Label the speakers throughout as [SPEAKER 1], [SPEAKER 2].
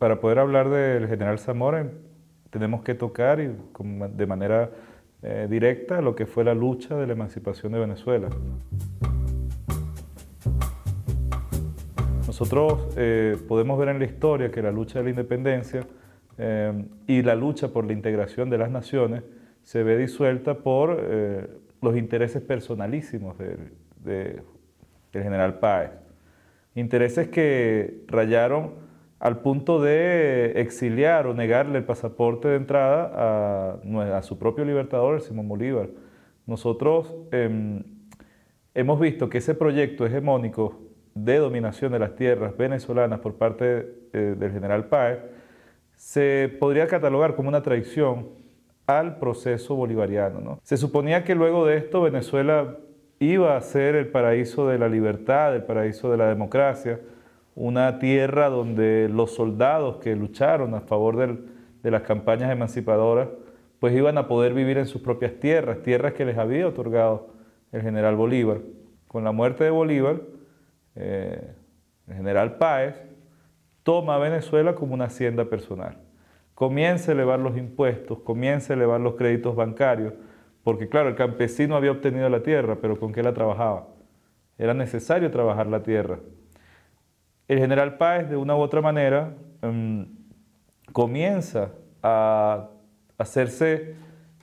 [SPEAKER 1] para poder hablar del general Zamora tenemos que tocar de manera eh, directa lo que fue la lucha de la emancipación de Venezuela. Nosotros eh, podemos ver en la historia que la lucha de la independencia eh, y la lucha por la integración de las naciones se ve disuelta por los intereses personalísimos del, del general Páez. Intereses que rayaron al punto de exiliar o negarle el pasaporte de entrada a, su propio libertador, Simón Bolívar. Nosotros em, hemos visto que ese proyecto hegemónico de dominación de las tierras venezolanas por parte eh, del general Páez se podría catalogar como una traición al proceso bolivariano. Se suponía que luego de esto Venezuela iba a ser el paraíso de la libertad, el paraíso de la democracia, una tierra donde los soldados que lucharon a favor de las campañas emancipadoras, pues iban a poder vivir en sus propias tierras, tierras que les había otorgado el general Bolívar. Con la muerte de Bolívar, eh, el general Páez toma Venezuela como una hacienda personal. Comienza a elevar los impuestos, comienza a elevar los créditos bancarios, porque claro, el campesino había obtenido la tierra, pero ¿con qué la trabajaba? Era necesario trabajar la tierra, el general Páez de una u otra manera em, comienza a hacerse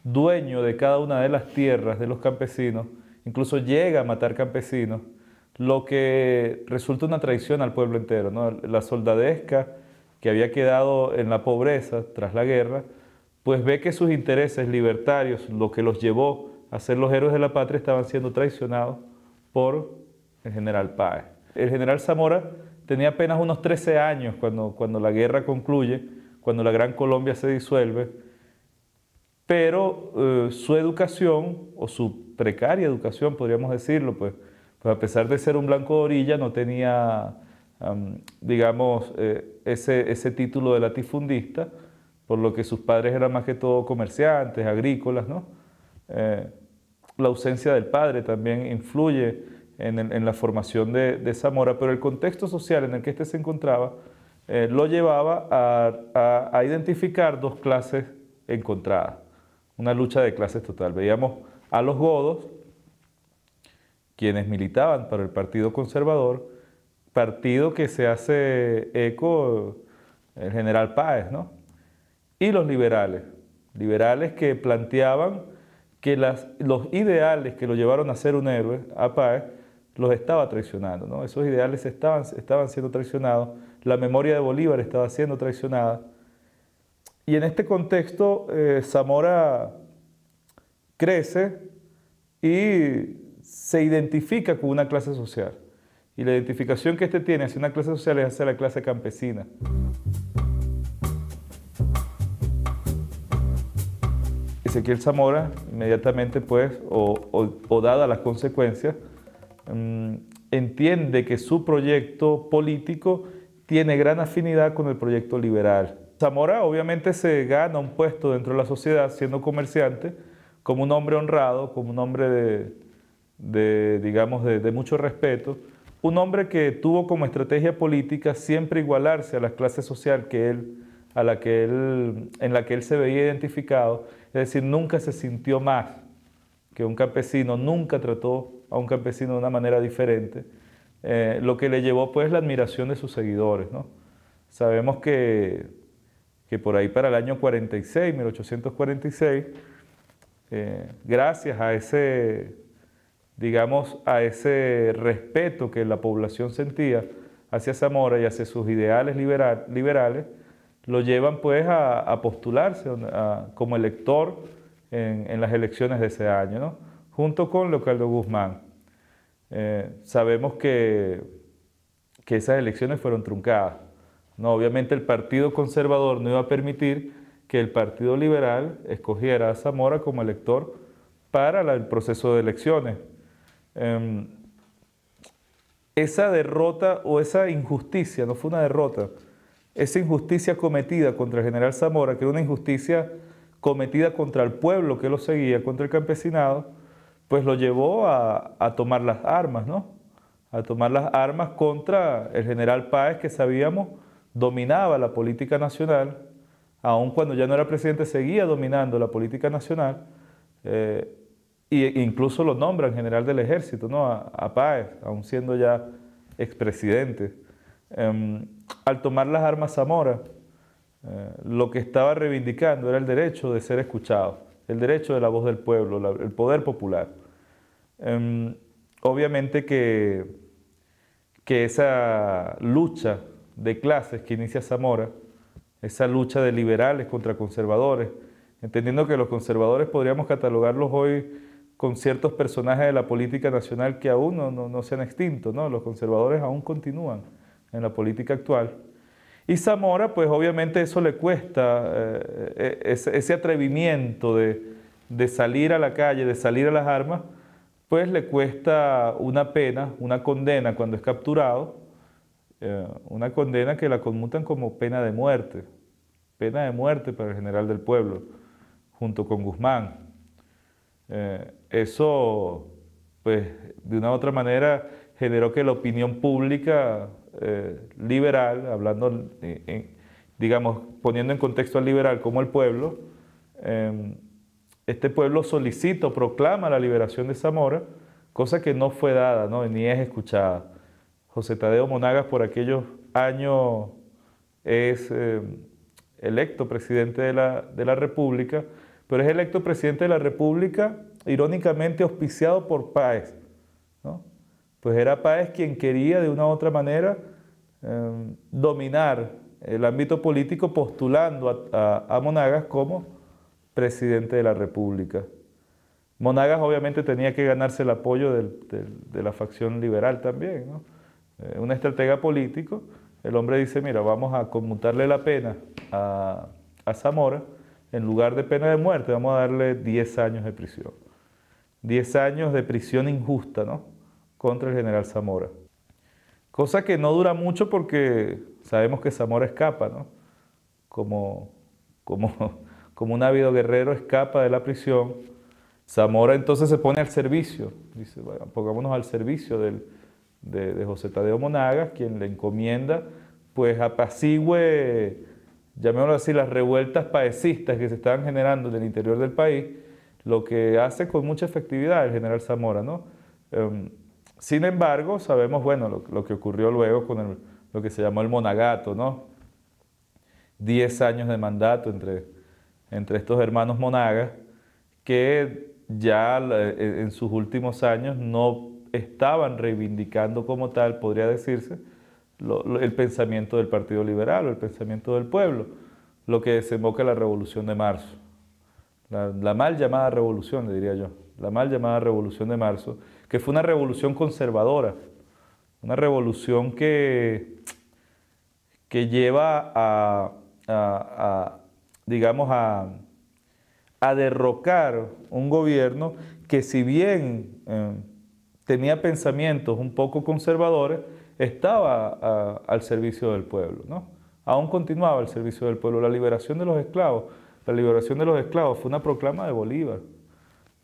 [SPEAKER 1] dueño de cada una de las tierras de los campesinos, incluso llega a matar campesinos, lo que resulta una traición al pueblo entero. La soldadesca que había quedado en la pobreza tras la guerra, pues ve que sus intereses libertarios, lo que los llevó a ser los héroes de la patria, estaban siendo traicionados por el general Páez. El general Zamora tenía apenas unos 13 años cuando, cuando la guerra concluye, cuando la Gran Colombia se disuelve, pero eh, su educación, o su precaria educación, podríamos decirlo, pues, pues, a pesar de ser un blanco de orilla, no tenía, digamos, eh, ese, ese título de latifundista, por lo que sus padres eran más que todo comerciantes, agrícolas, ¿no? Eh, la ausencia del padre también influye en, la formación de, Zamora, pero el contexto social en el que éste se encontraba eh, lo llevaba a, identificar dos clases encontradas, una lucha de clases total. Veíamos a los godos, quienes militaban para el Partido Conservador, partido que se hace eco el general Páez, ¿no? Y los liberales, liberales que planteaban que las, los ideales que lo llevaron a ser un héroe, a Páez, los estaba traicionando, esos ideales estaban, estaban siendo traicionados, la memoria de Bolívar estaba siendo traicionada. Y en este contexto, eh, Zamora crece y se identifica con una clase social. Y la identificación que éste tiene hacia una clase social es hacia la clase campesina. Ezequiel Zamora inmediatamente pues, o, dada las consecuencias, Mm, entiende que su proyecto político tiene gran afinidad con el proyecto liberal. Zamora obviamente se gana un puesto dentro de la sociedad siendo comerciante, como un hombre honrado, como un hombre de, digamos, de, mucho respeto, un hombre que tuvo como estrategia política siempre igualarse a la clase social que él, a la que él, en la que él se veía identificado, es decir, nunca se sintió más que un campesino, nunca trató a un campesino de una manera diferente, eh, lo que le llevó pues la admiración de sus seguidores. ¿no? Sabemos que, que, por ahí para el año 46, 1846, eh, gracias a ese, digamos, a ese respeto que la población sentía hacia Zamora y hacia sus ideales liberales, lo llevan pues a, postularse como elector en, las elecciones de ese año, junto con Leocardo Guzmán. Eh, sabemos que, que esas elecciones fueron truncadas. No, obviamente el Partido Conservador no iba a permitir que el Partido Liberal escogiera a Zamora como elector para el proceso de elecciones. Em, esa derrota o esa injusticia, no fue una derrota, esa injusticia cometida contra el general Zamora, que era una injusticia cometida contra el pueblo que lo seguía, contra el campesinado, pues lo llevó a, tomar las armas, ¿no? A tomar las armas contra el general Páez, que sabíamos dominaba la política nacional, aun cuando ya no era presidente, seguía dominando la política nacional, eh, e incluso lo nombran general del ejército, ¿no? A, Paez, Páez, aun siendo ya expresidente. Em, al tomar las armas Zamora, eh, lo que estaba reivindicando era el derecho de ser escuchado el derecho de la voz del pueblo, el poder popular. Em, obviamente que, que esa lucha de clases que inicia Zamora, esa lucha de liberales contra conservadores, entendiendo que los conservadores podríamos catalogarlos hoy con ciertos personajes de la política nacional que aún no, no, se han extinto, ¿no? los conservadores aún continúan en la política actual. Y Zamora, pues obviamente eso le cuesta, eh, eh, ese, atrevimiento de, salir a la calle, de salir a las armas, pues le cuesta una pena, una condena cuando es capturado, eh, una condena que la conmutan como pena de muerte, pena de muerte para el general del pueblo, junto con Guzmán. eso, pues, de una u otra manera generó que la opinión pública eh, liberal, hablando, eh, digamos, poniendo en contexto al liberal como el pueblo, em, este pueblo solicita o proclama la liberación de Zamora, cosa que no fue dada, ¿no? ni es escuchada. José Tadeo Monagas por aquellos años es em, electo presidente de la, de la República, pero es electo presidente de la República irónicamente auspiciado por Páez. ¿no? pues era Páez quien quería de una u otra manera em, dominar el ámbito político postulando a, Monagas como presidente de la República. Monagas obviamente tenía que ganarse el apoyo de la facción liberal también. ¿no? Eh, un estratega político, el hombre dice, mira, vamos a conmutarle la pena a, a Zamora, en lugar de pena de muerte, vamos a darle 10 años de prisión. 10 años de prisión injusta, ¿no? contra el general Zamora. Cosa que no dura mucho porque sabemos que Zamora escapa, ¿no? Como, como, como un ávido guerrero escapa de la prisión. Zamora entonces se pone al servicio, dice, pongámonos al servicio del, de, José Tadeo Monagas, quien le encomienda, pues apacigüe, llamémoslo así, las revueltas paecistas que se están generando en el interior del país, lo que hace con mucha efectividad el general Zamora, ¿no? Em, sin embargo, sabemos, bueno, lo, que ocurrió luego con lo que se llamó el monagato, ¿no? Diez años de mandato entre, entre estos hermanos monagas que ya e, e, en sus últimos años no estaban reivindicando como tal, podría decirse, el pensamiento del Partido Liberal o el pensamiento del pueblo, lo que desemboca la Revolución de Marzo. La, mal llamada revolución, diría yo, la mal llamada revolución de marzo, que fue una revolución conservadora, una revolución que, que lleva a, digamos, a, derrocar un gobierno que si bien eh, tenía pensamientos un poco conservadores, estaba al servicio del pueblo, ¿no? Aún continuaba al servicio del pueblo. La liberación de los esclavos, la liberación de los esclavos fue una proclama de Bolívar.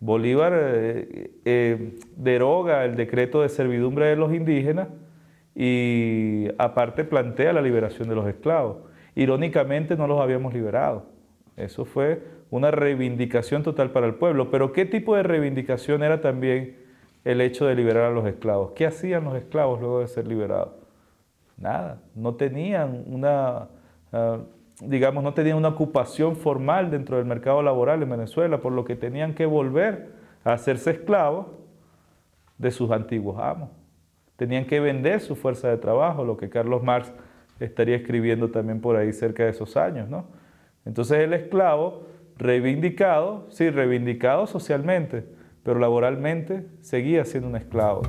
[SPEAKER 1] Bolívar eh, eh, deroga el decreto de servidumbre de los indígenas y aparte plantea la liberación de los esclavos. Irónicamente no los habíamos liberado. Eso fue una reivindicación total para el pueblo. Pero ¿qué tipo de reivindicación era también el hecho de liberar a los esclavos? ¿Qué hacían los esclavos luego de ser liberados? Nada, no tenían una ah, digamos, no tenían una ocupación formal dentro del mercado laboral en Venezuela, por lo que tenían que volver a hacerse esclavos de sus antiguos amos. Tenían que vender su fuerza de trabajo, lo que Carlos Marx estaría escribiendo también por ahí cerca de esos años, ¿no? Entonces el esclavo reivindicado, sí, reivindicado socialmente, pero laboralmente seguía siendo un esclavo.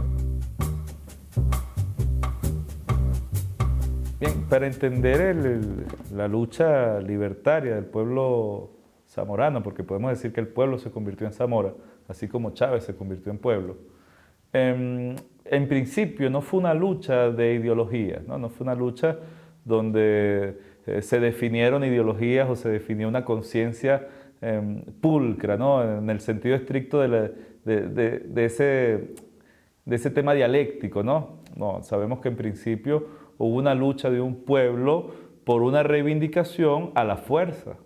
[SPEAKER 1] para entender la lucha libertaria del pueblo zamorano, porque podemos decir que el pueblo se convirtió en Zamora, así como Chávez se convirtió en pueblo, em, en, principio no fue una lucha de ideologías, ¿no? no fue una lucha donde eh, se definieron ideologías o se definió una conciencia em, pulcra, ¿no? en el sentido estricto de, ese, de ese tema dialéctico. No, sabemos que en principio hubo una lucha de un pueblo por una reivindicación a la fuerza.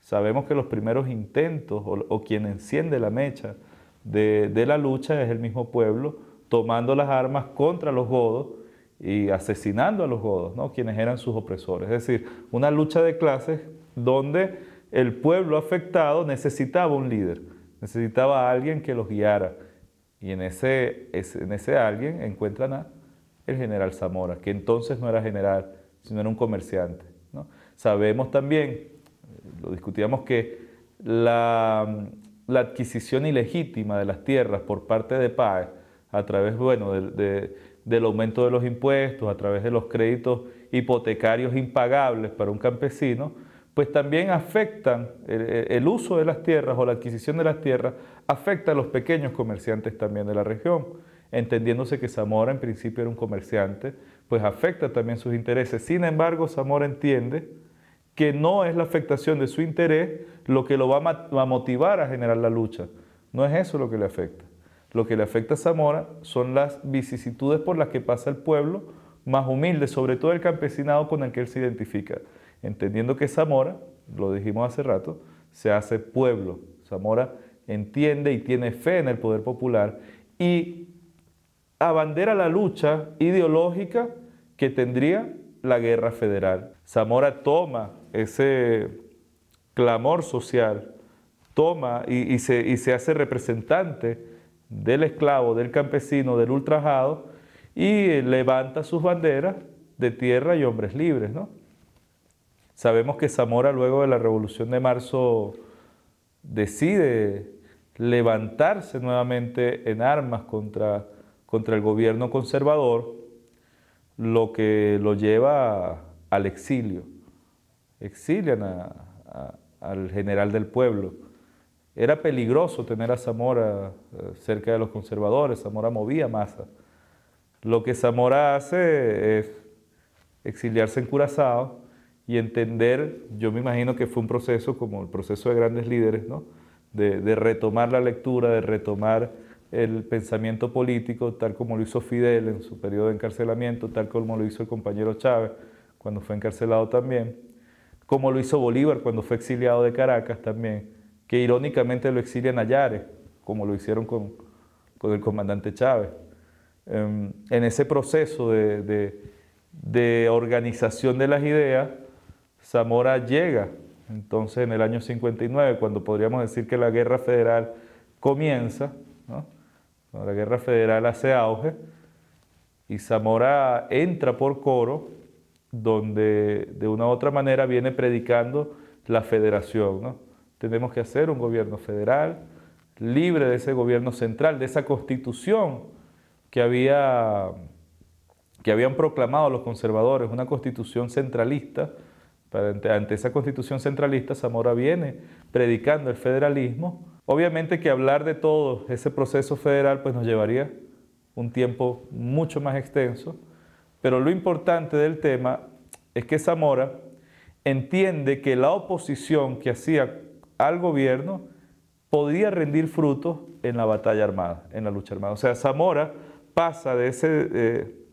[SPEAKER 1] Sabemos que los primeros intentos o, quien enciende la mecha de, la lucha es el mismo pueblo, tomando las armas contra los godos y asesinando a los godos, ¿no? quienes eran sus opresores. Es decir, una lucha de clases donde el pueblo afectado necesitaba un líder, necesitaba a alguien que los guiara. Y en ese, en ese alguien encuentran a el general Zamora, que entonces no era general, sino era un comerciante. ¿no? Sabemos también, lo discutíamos, que la, adquisición ilegítima de las tierras por parte de PAE, a través bueno, del aumento de los impuestos, a través de los créditos hipotecarios impagables para un campesino, pues también afectan el, uso de las tierras o la adquisición de las tierras, afecta a los pequeños comerciantes también de la región entendiéndose que Zamora en principio era un comerciante, pues afecta también sus intereses. Sin embargo, Zamora entiende que no es la afectación de su interés lo que lo va a, motivar a generar la lucha. No es eso lo que le afecta. Lo que le afecta a Zamora son las vicisitudes por las que pasa el pueblo más humilde, sobre todo el campesinado con el que él se identifica, entendiendo que Zamora, lo dijimos hace rato, se hace pueblo. Zamora entiende y tiene fe en el poder popular y abandera la lucha ideológica que tendría la guerra federal. Zamora toma ese clamor social, toma y, se, se hace representante del esclavo, del campesino, del ultrajado, y eh, levanta sus banderas de tierra y hombres libres. ¿no? Sabemos que Zamora luego de la Revolución de Marzo decide levantarse nuevamente en armas contra contra el gobierno conservador, lo que lo lleva al exilio. Exilian al general del pueblo. Era peligroso tener a Zamora eh, cerca de los conservadores, Zamora movía masa. Lo que Zamora hace es exiliarse en Curazao y entender, yo me imagino que fue un proceso como el proceso de grandes líderes, ¿no? de, de retomar la lectura, de retomar el pensamiento político, tal como lo hizo Fidel en su periodo de encarcelamiento, tal como lo hizo el compañero Chávez cuando fue encarcelado también, como lo hizo Bolívar cuando fue exiliado de Caracas también, que irónicamente lo exilian a Yares, como lo hicieron con, el comandante Chávez. Em, en ese proceso de, de organización de las ideas, Zamora llega, entonces en el año 59, cuando podríamos decir que la guerra federal comienza, la guerra federal hace auge y Zamora entra por Coro, donde de una u otra manera viene predicando la federación. Tenemos que hacer un gobierno federal, libre de ese gobierno central, de esa constitución que, había, que habían proclamado los conservadores, una constitución centralista ante esa constitución centralista, Zamora viene predicando el federalismo. Obviamente que hablar de todo ese proceso federal pues nos llevaría un tiempo mucho más extenso, pero lo importante del tema es que Zamora entiende que la oposición que hacía al gobierno podía rendir frutos en la batalla armada, en la lucha armada. O sea, Zamora pasa de ese eh,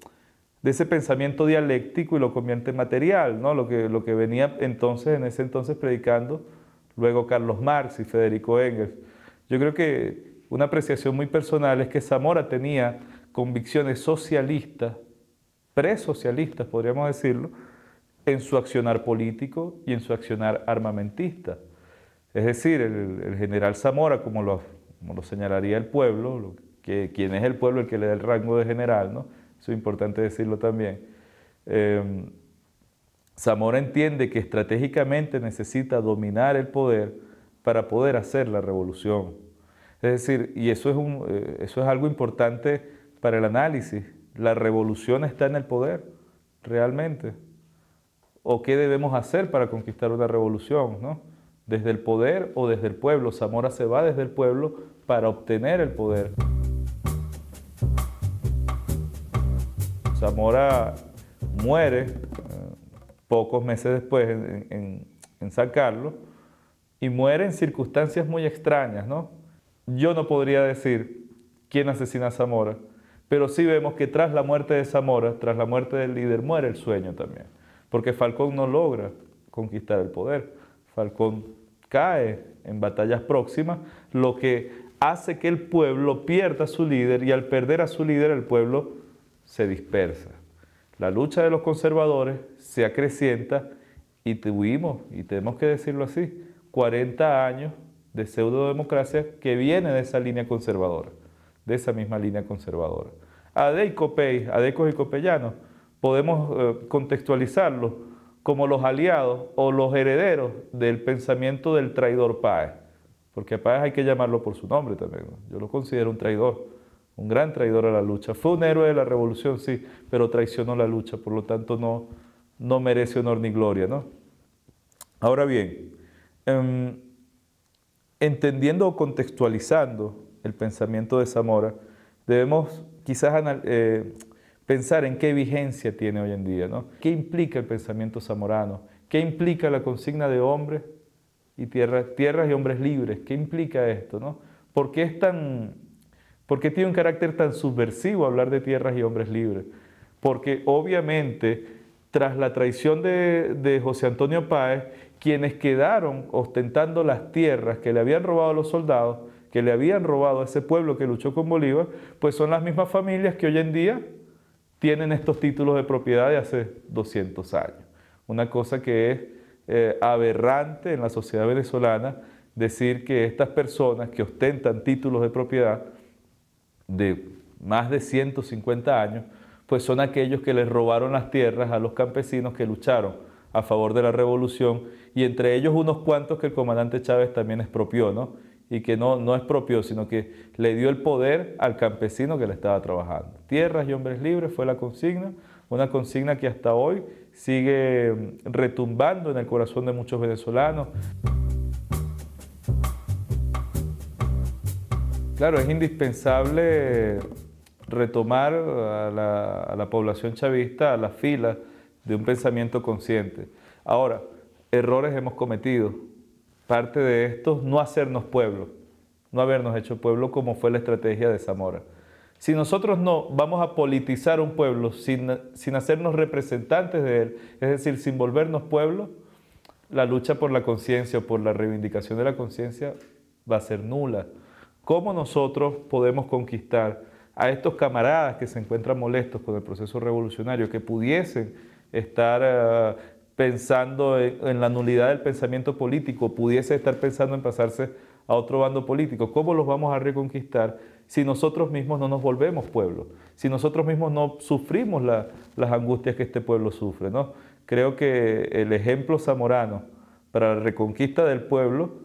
[SPEAKER 1] de ese pensamiento dialéctico y lo convierte en material, ¿no? lo, que, lo que venía entonces, en ese entonces predicando luego Carlos Marx y Federico Engels. Yo creo que una apreciación muy personal es que Zamora tenía convicciones socialistas, presocialistas podríamos decirlo, en su accionar político y en su accionar armamentista. Es decir, el, general Zamora, como lo, lo señalaría el pueblo, lo que, quien es el pueblo el que le da el rango de general, ¿no? es importante decirlo también. Em, Zamora entiende que estratégicamente necesita dominar el poder para poder hacer la revolución. Es decir, y eso es, eh, eso es algo importante para el análisis. La revolución está en el poder, realmente. ¿O qué debemos hacer para conquistar una revolución? ¿no? ¿Desde el poder o desde el pueblo? Zamora se va desde el pueblo para obtener el poder. Zamora muere eh, pocos meses después en, en, San Carlos y muere en circunstancias muy extrañas, ¿no? Yo no podría decir quién asesina a Zamora, pero sí vemos que tras la muerte de Zamora, tras la muerte del líder, muere el sueño también, porque Falcón no logra conquistar el poder. Falcón cae en batallas próximas, lo que hace que el pueblo pierda a su líder y al perder a su líder el pueblo se dispersa. La lucha de los conservadores se acrecienta y tuvimos, y tenemos que decirlo así, 40 años de pseudodemocracia que viene de esa línea conservadora, de esa misma línea conservadora. Adecopey, adecos y copellanos, podemos eh, contextualizarlo como los aliados o los herederos del pensamiento del traidor Páez, porque a Páez hay que llamarlo por su nombre también, yo lo considero un traidor un gran traidor a la lucha. Fue un héroe de la revolución, sí, pero traicionó la lucha, por lo tanto no, no merece honor ni gloria. ¿no? Ahora bien, em, entendiendo o contextualizando el pensamiento de Zamora, debemos quizás eh, pensar en qué vigencia tiene hoy en día, ¿no? ¿Qué implica el pensamiento zamorano? ¿Qué implica la consigna de hombres y tierras, tierras y hombres libres? ¿Qué implica esto? ¿no? ¿Por qué es tan ¿Por qué tiene un carácter tan subversivo hablar de tierras y hombres libres? Porque obviamente, tras la traición de, José Antonio Páez, quienes quedaron ostentando las tierras que le habían robado a los soldados, que le habían robado a ese pueblo que luchó con Bolívar, pues son las mismas familias que hoy en día tienen estos títulos de propiedad de hace 200 años. Una cosa que es eh, aberrante en la sociedad venezolana decir que estas personas que ostentan títulos de propiedad de más de 150 años, pues son aquellos que les robaron las tierras a los campesinos que lucharon a favor de la revolución y entre ellos unos cuantos que el comandante Chávez también expropió, ¿no? Y que no, no expropió, sino que le dio el poder al campesino que le estaba trabajando. Tierras y hombres libres fue la consigna, una consigna que hasta hoy sigue mm, retumbando en el corazón de muchos venezolanos. Claro, es indispensable retomar a la, población chavista a la fila de un pensamiento consciente. Ahora, errores hemos cometido. Parte de estos, no hacernos pueblo, no habernos hecho pueblo como fue la estrategia de Zamora. Si nosotros no vamos a politizar un pueblo sin hacernos representantes de él, es decir, sin volvernos pueblo, la lucha por la conciencia o por la reivindicación de la conciencia va a ser nula cómo nosotros podemos conquistar a estos camaradas que se encuentran molestos con el proceso revolucionario, que pudiesen estar eh, pensando en, la nulidad del pensamiento político, pudiesen estar pensando en pasarse a otro bando político. ¿Cómo los vamos a reconquistar si nosotros mismos no nos volvemos pueblo? Si nosotros mismos no sufrimos las angustias que este pueblo sufre. ¿no? Creo que el ejemplo zamorano para la reconquista del pueblo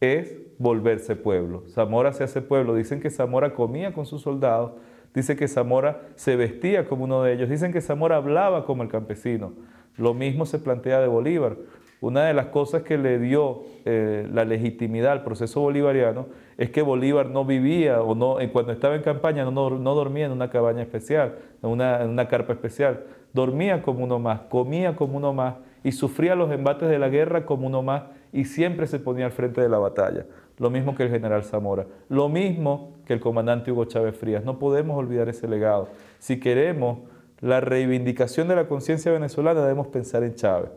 [SPEAKER 1] es volverse pueblo. Zamora se hace pueblo. Dicen que Zamora comía con sus soldados, Dicen que Zamora se vestía como uno de ellos, dicen que Zamora hablaba como el campesino. Lo mismo se plantea de Bolívar. Una de las cosas que le dio eh, la legitimidad al proceso bolivariano es que Bolívar no vivía o no, eh, cuando estaba en campaña no, dormía en una cabaña especial, en una, en una carpa especial. Dormía como uno más, comía como uno más y sufría los embates de la guerra como uno más y siempre se ponía al frente de la batalla. Lo mismo que el general Zamora, lo mismo que el comandante Hugo Chávez Frías. No podemos olvidar ese legado. Si queremos la reivindicación de la conciencia venezolana, debemos pensar en Chávez.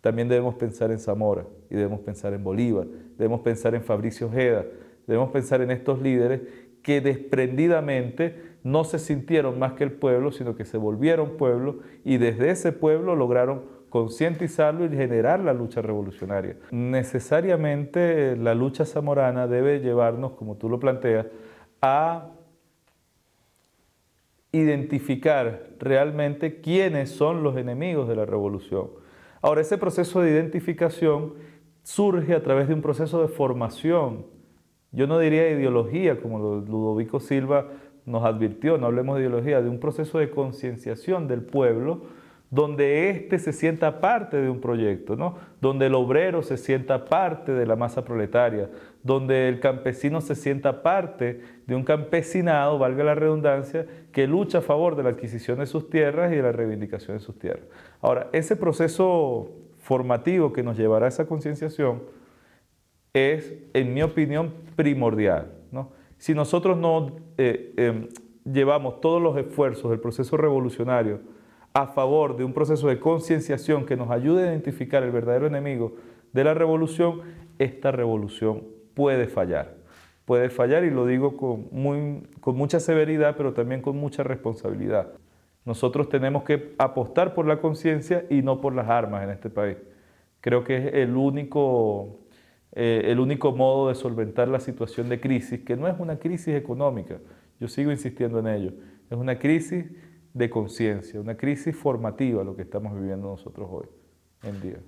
[SPEAKER 1] También debemos pensar en Zamora y debemos pensar en Bolívar, debemos pensar en Fabricio Ojeda, debemos pensar en estos líderes que desprendidamente no se sintieron más que el pueblo, sino que se volvieron pueblo y desde ese pueblo lograron concientizarlo y generar la lucha revolucionaria. Necesariamente eh, la lucha zamorana debe llevarnos, como tú lo planteas, a identificar realmente quiénes son los enemigos de la revolución. Ahora, ese proceso de identificación surge a través de un proceso de formación. Yo no diría ideología, como Ludovico Silva nos advirtió, no hablemos de ideología, de un proceso de concienciación del pueblo donde este se sienta parte de un proyecto, donde el obrero se sienta parte de la masa proletaria, donde el campesino se sienta parte de un campesinado, valga la redundancia, que lucha a favor de la adquisición de sus tierras y de la reivindicación de sus tierras. Ahora, ese proceso formativo que nos llevará a esa concienciación es, en mi opinión, primordial. Si nosotros no eh, em, llevamos todos los esfuerzos del proceso revolucionario, a favor de un proceso de concienciación que nos ayude a identificar el verdadero enemigo de la revolución, esta revolución puede fallar. Puede fallar y lo digo con, muy, con mucha severidad, pero también con mucha responsabilidad. Nosotros tenemos que apostar por la conciencia y no por las armas en este país. Creo que es el único, eh, el único modo de solventar la situación de crisis, que no es una crisis económica, yo sigo insistiendo en ello, es una crisis de conciencia, una crisis formativa lo que estamos viviendo nosotros hoy en día.